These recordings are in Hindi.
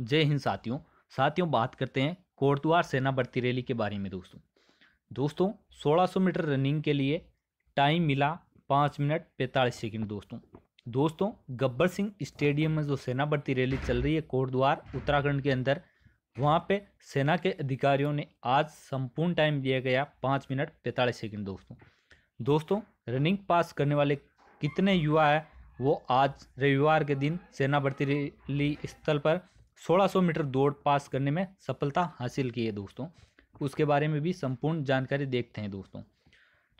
जय हिंद साथियों साथियों बात करते हैं कोटद्वार सेना भर्ती रैली के बारे में दोस्तों दोस्तों 1600 मीटर रनिंग के लिए टाइम मिला पाँच मिनट पैंतालीस सेकंड दोस्तों दोस्तों गब्बर सिंह स्टेडियम में जो सेना भर्ती रैली चल रही है कोटद्वार उत्तराखंड के अंदर वहाँ पे सेना के अधिकारियों ने आज संपूर्ण टाइम दिया गया पाँच मिनट पैंतालीस सेकंड दोस्तों दोस्तों रनिंग पास करने वाले कितने युवा हैं वो आज रविवार के दिन सेना भर्ती रैली स्थल पर 1600 मीटर दौड़ पास करने में सफलता हासिल की है दोस्तों उसके बारे में भी संपूर्ण जानकारी देखते हैं दोस्तों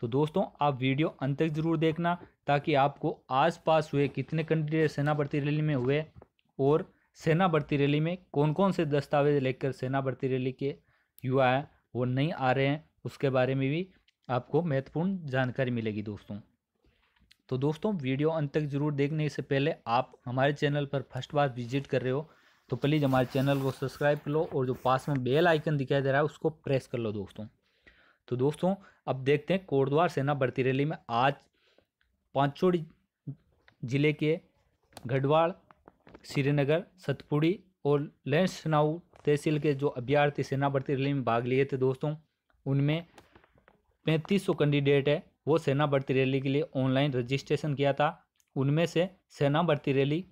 तो दोस्तों आप वीडियो अंत तक जरूर देखना ताकि आपको आसपास हुए कितने कंट्री सेना भर्ती रैली में हुए और सेना भर्ती रैली में कौन कौन से दस्तावेज लेकर सेना भर्ती रैली के युवा हैं वो नहीं आ रहे हैं उसके बारे में भी आपको महत्वपूर्ण जानकारी मिलेगी दोस्तों तो दोस्तों वीडियो अंत तक जरूर देखने से पहले आप हमारे चैनल पर फर्स्ट बार विजिट कर रहे हो तो प्लीज़ हमारे चैनल को सब्सक्राइब कर लो और जो पास में बेल आइकन दिखाई दे रहा है उसको प्रेस कर लो दोस्तों तो दोस्तों अब देखते हैं कोटद्वार सेना भर्ती रैली में आज पांचोड़ी जिले के गढ़वाल श्रीनगर सतपुड़ी और लेंसनाऊ तहसील के जो अभ्यर्थी सेना भर्ती रैली में भाग लिए थे दोस्तों उनमें पैंतीस सौ कैंडिडेट है वो सेना भर्ती रैली के लिए ऑनलाइन रजिस्ट्रेशन किया था उनमें से सेना भर्ती रैली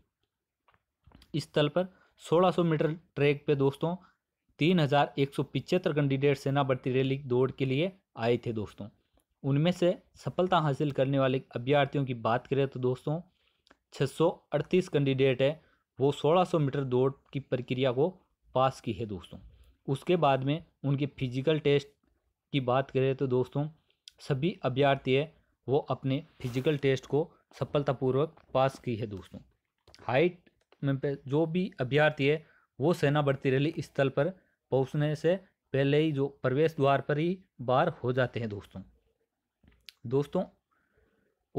स्थल पर 1600 मीटर ट्रैक पे दोस्तों तीन हज़ार एक सौ पिचहत्तर कैंडिडेट सेना भर्ती रैली दौड़ के लिए आए थे दोस्तों उनमें से सफलता हासिल करने वाले अभ्यर्थियों की बात करें तो दोस्तों 638 कैंडिडेट है वो 1600 मीटर दौड़ की प्रक्रिया को पास की है दोस्तों उसके बाद में उनके फिजिकल टेस्ट की बात करें तो दोस्तों सभी अभ्यर्थी है वो अपने फिजिकल टेस्ट को सफलतापूर्वक पास की है दोस्तों हाइट में जो भी अभ्यर्थी है वो सेना भर्ती रैली स्थल पर पहुंचने से पहले ही जो प्रवेश द्वार पर ही बार हो जाते हैं दोस्तों दोस्तों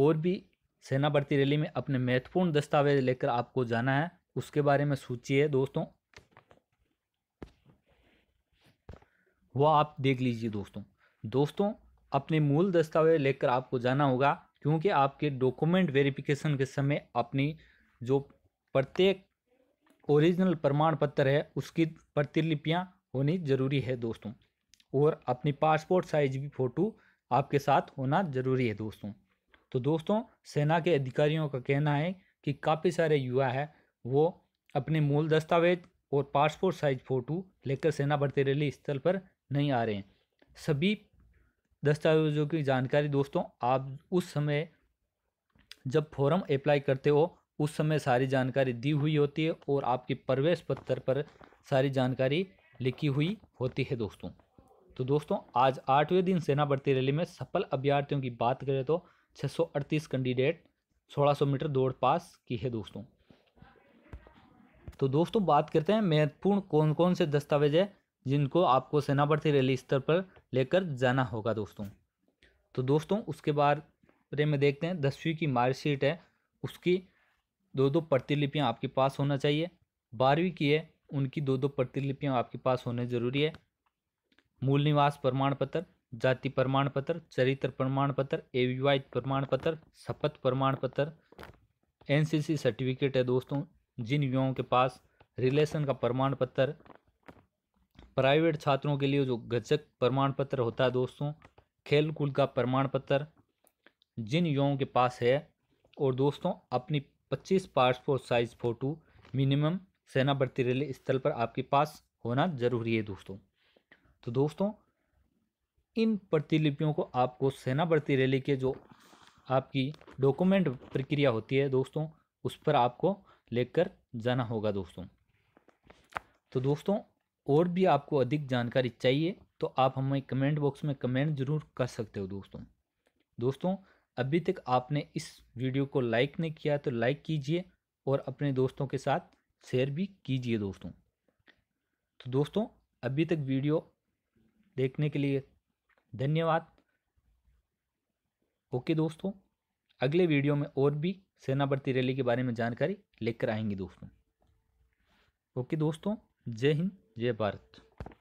और भी सेना भर्ती रैली में अपने महत्वपूर्ण दस्तावेज लेकर आपको जाना है उसके बारे में सूची है दोस्तों वो आप देख लीजिए दोस्तों दोस्तों अपने मूल दस्तावेज लेकर आपको जाना होगा क्योंकि आपके डॉक्यूमेंट वेरिफिकेशन के समय अपनी जो प्रत्येक ओरिजिनल प्रमाण पत्र है उसकी प्रतिलिपियाँ होनी ज़रूरी है दोस्तों और अपनी पासपोर्ट साइज भी फ़ोटो आपके साथ होना ज़रूरी है दोस्तों तो दोस्तों सेना के अधिकारियों का कहना है कि काफ़ी सारे युवा हैं वो अपने मूल दस्तावेज और पासपोर्ट साइज फ़ोटो लेकर सेना भर्ती रैली स्थल पर नहीं आ रहे हैं सभी दस्तावेजों की जानकारी दोस्तों आप उस समय जब फॉर्म अप्लाई करते हो उस समय सारी जानकारी दी हुई होती है और आपके प्रवेश पत्र पर सारी जानकारी लिखी हुई होती है दोस्तों तो दोस्तों आज आठवें दिन सेना भर्ती रैली में सफल अभ्यर्थियों की बात करें तो 638 कैंडिडेट 1600 मीटर दौड़ पास की है दोस्तों तो दोस्तों बात करते हैं महत्वपूर्ण कौन कौन से दस्तावेज है जिनको आपको सेना भर्ती रैली स्तर पर लेकर जाना होगा दोस्तों तो दोस्तों उसके बारे में देखते हैं दसवीं की मार्कशीट है उसकी दो दो प्रतिलिपियाँ आपके पास होना चाहिए बारहवीं की है उनकी दो दो प्रतिलिपियाँ आपके पास होने जरूरी है मूल निवास प्रमाण पत्र जाति प्रमाण पत्र चरित्र प्रमाण पत्र एविवाहित प्रमाण पत्र शपथ प्रमाण पत्र एनसीसी सर्टिफिकेट है दोस्तों जिन युवाओं के पास रिलेशन का प्रमाण पत्र प्राइवेट छात्रों के लिए जो गजक प्रमाण पत्र होता है दोस्तों खेल कूद का प्रमाण पत्र जिन युवाओं के पास है और दोस्तों अपनी पच्चीस पासपोर्ट साइज फ़ोटो मिनिमम सेना भर्ती रैली स्थल पर आपके पास होना जरूरी है दोस्तों तो दोस्तों इन प्रतिलिपियों को आपको सेना भर्ती रैली के जो आपकी डॉक्यूमेंट प्रक्रिया होती है दोस्तों उस पर आपको लेकर जाना होगा दोस्तों तो दोस्तों और भी आपको अधिक जानकारी चाहिए तो आप हमें कमेंट बॉक्स में कमेंट जरूर कर सकते हो दोस्तों दोस्तों अभी तक आपने इस वीडियो को लाइक नहीं किया तो लाइक कीजिए और अपने दोस्तों के साथ शेयर भी कीजिए दोस्तों तो दोस्तों अभी तक वीडियो देखने के लिए धन्यवाद ओके दोस्तों अगले वीडियो में और भी सेना भर्ती रैली के बारे में जानकारी लेकर आएंगे दोस्तों ओके दोस्तों जय हिंद जय भारत